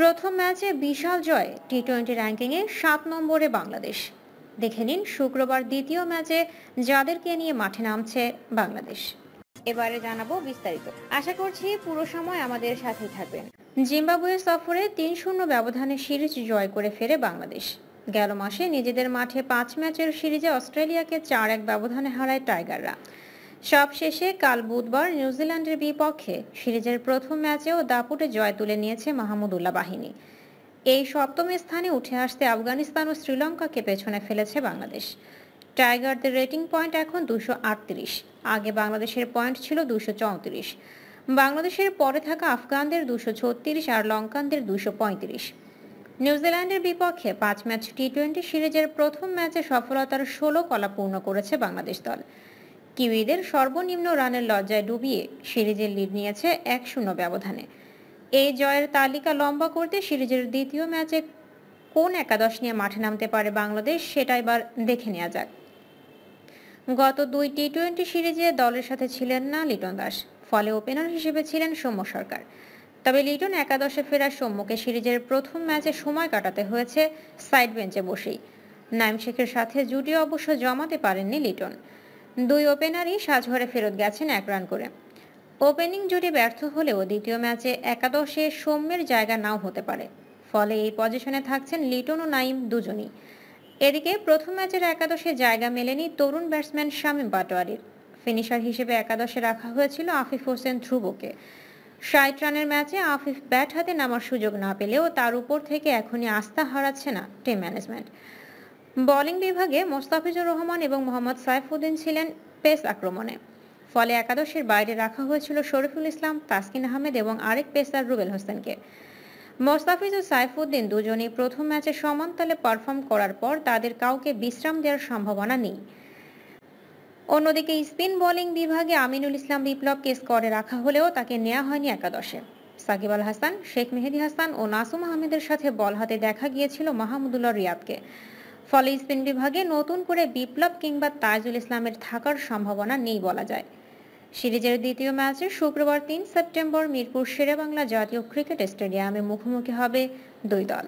প্রথম ম্যাচে বিশাল জয় T twenty র্যাঙ্কিংয়ে সাত নম্বরে বাংলাদেশ দেখে নিন শুক্রবার দ্বিতীয় ম্যাচে যাদেরকে নিয়ে মাঠে নামছে বাংলাদেশ এবারে জানাবো বিস্তারিত আশা করছি পুরো সময় আমাদের সাথেই থাকবেন জিম্বাবুয়ে সফরে তিন শূন্য ব্যবধানে সিরিজ জয় করে ফেরে বাংলাদেশ গেল মাসে নিজেদের মাঠে পাঁচ ম্যাচের সিরিজে অস্ট্রেলিয়াকে চার এক ব্যবধানে হারায় টাইগাররা সবশেষে কাল বুধবার নিউজিল্যান্ডের বিপক্ষে সিরিজের প্রথম ম্যাচেও দাপুটে জয় তুলে নিয়েছে মাহমুদুল্লাহ বাহিনী এই সপ্তম স্থানে উঠে আসতে আফগানিস্তান ও শ্রীলঙ্কাকে পেছনে ফেলেছে বাংলাদেশ টাইগারদের রেটিং পয়েন্ট এখন দুশো আগে বাংলাদেশের পয়েন্ট ছিল দুশো বাংলাদেশের পরে থাকা আফগানদের দুশো ছত্রিশ আর লঙ্কানদের দুশো পঁয়ত্রিশ নিউজিল্যান্ডের বিপক্ষে পাঁচ ম্যাচ টি টোয়েন্টি সিরিজের প্রথম ম্যাচে সফলতার ষোলো কলা পূর্ণ করেছে বাংলাদেশ দল কিউইদের সর্বনিম্ন রানের লজ্জায় ডুবিয়ে সিরিজের লিড নিয়েছে এক শূন্য ব্যবধানে এই জয়ের তালিকা লম্বা করতে সিরিজের দ্বিতীয় ম্যাচে কোন একাদশ নিয়ে মাঠে নামতে পারে বাংলাদেশ সেটা এবার দেখে নেওয়া যাক গত দুই টি টোয়েন্টি সিরিজে দলের সাথে ছিলেন না লিটন দাস ফলে ওপেনার হিসেবে ছিলেন সৌম্য সরকার তবে লিটন একাদশে ফেরার সৌম্যকে সিরিজের প্রথম ম্যাচে সময় কাটাতে হয়েছে সাইড বেঞ্চে বসেই নাইম শেখের সাথে জুটি অবশ্য জমাতে পারেননি লিটন দুই ওপেনারই সাজঘরে ফেরত গেছেন এক রান করে ওপেনিং জুটি ব্যর্থ হলেও দ্বিতীয় ম্যাচে একাদশে সৌম্যের জায়গা নাও হতে পারে ফলে এই পজিশনে থাকছেন লিটন ও নাইম দুজনই এদিকে প্রথম ম্যাচের একাদশে জায়গা মেলেনি তরুণ ব্যাটসম্যান শামীম পাটোয়ারির ফিনিশার হিসেবে একাদশে রাখা হয়েছিল আফিফ হোসেন ধ্রুবকে ষাট রানের ম্যাচে আফিফ ব্যাট হাতে নামার সুযোগ না পেলেও তার উপর থেকে এখনই আস্থা হারাচ্ছে না টিম ম্যানেজমেন্ট বোলিং বিভাগে মোস্তাফিজুর রহমান এবং মোহাম্মদ সাইফুদ্দিন ছিলেন পেস আক্রমণে ফলে একাদশের বাইরে রাখা হয়েছিল শরীফুল ইসলাম তাসকিন আহমেদ এবং আরেক পেসার রুবেল হোসেনকে মোস্তাফিজ ও সাইফুদ্দিন দুজনেই প্রথম ম্যাচে সমানতালে পারফর্ম করার পর তাদের কাউকে বিশ্রাম দেওয়ার সম্ভাবনা নেই অন্যদিকে স্পিন বোলিং বিভাগে আমিনুল ইসলাম বিপ্লবকে করে রাখা হলেও তাকে নেওয়া হয়নি একাদশে সাকিব আল হাসান শেখ মেহেদি হাসান ও নাসুম আহমেদের সাথে বল হাতে দেখা গিয়েছিল মাহমুদুল্লাহ রিয়াদকে ফলে বিভাগে নতুন করে বিপ্লব কিংবা তাজুল ইসলামের থাকার সম্ভাবনা নেই বলা যায় সিরিজের দ্বিতীয় ম্যাচে শুক্রবার তিন সেপ্টেম্বর মিরপুর শেরেবাংলা জাতীয় ক্রিকেট স্টেডিয়ামে মুখোমুখি হবে দুই দল